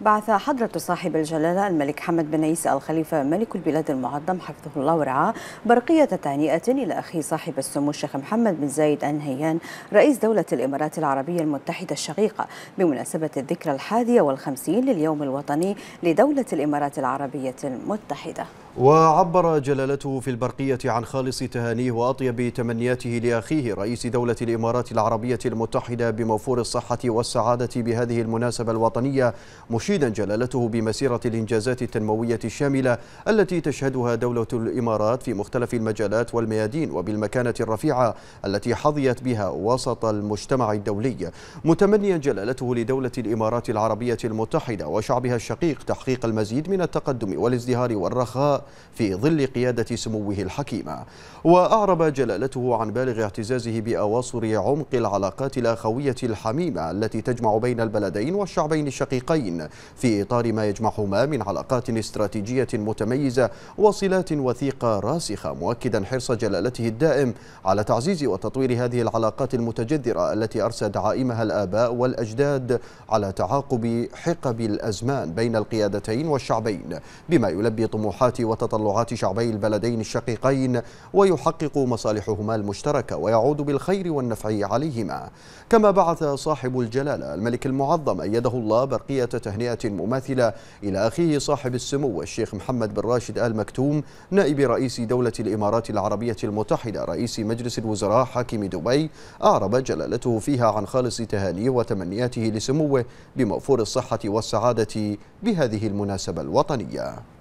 بعث حضرة صاحب الجلالة الملك حمد بن عيسى الخليفة ملك البلاد المعظم حفظه الله ورعاه برقية تهنئة إلى أخي صاحب السمو الشيخ محمد بن زايد آل نهيان رئيس دولة الإمارات العربية المتحدة الشقيقة بمناسبة الذكرى الحادية والخمسين لليوم الوطني لدولة الإمارات العربية المتحدة وعبر جلالته في البرقية عن خالص تهانيه وأطيب تمنياته لأخيه رئيس دولة الإمارات العربية المتحدة بموفور الصحة والسعادة بهذه المناسبة الوطنية مشيدا جلالته بمسيرة الإنجازات التنموية الشاملة التي تشهدها دولة الإمارات في مختلف المجالات والميادين وبالمكانة الرفيعة التي حظيت بها وسط المجتمع الدولي متمنيا جلالته لدولة الإمارات العربية المتحدة وشعبها الشقيق تحقيق المزيد من التقدم والازدهار والرخاء في ظل قيادة سموه الحكيمة وأعرب جلالته عن بالغ اعتزازه بأواصر عمق العلاقات الأخوية الحميمة التي تجمع بين البلدين والشعبين الشقيقين في إطار ما يجمعهما من علاقات استراتيجية متميزة وصلات وثيقة راسخة مؤكدا حرص جلالته الدائم على تعزيز وتطوير هذه العلاقات المتجذرة التي أرسى دعائمها الآباء والأجداد على تعاقب حقب الأزمان بين القيادتين والشعبين بما يلبي طموحات وتطلعات شعبي البلدين الشقيقين ويحقق مصالحهما المشتركة ويعود بالخير والنفع عليهما كما بعث صاحب الجلالة الملك المعظم أيده الله برقية تهنئة مماثلة إلى أخيه صاحب السمو الشيخ محمد بن راشد آل مكتوم نائب رئيس دولة الإمارات العربية المتحدة رئيس مجلس الوزراء حاكم دبي أعرب جلالته فيها عن خالص تهانيه وتمنياته لسموه بموفور الصحة والسعادة بهذه المناسبة الوطنية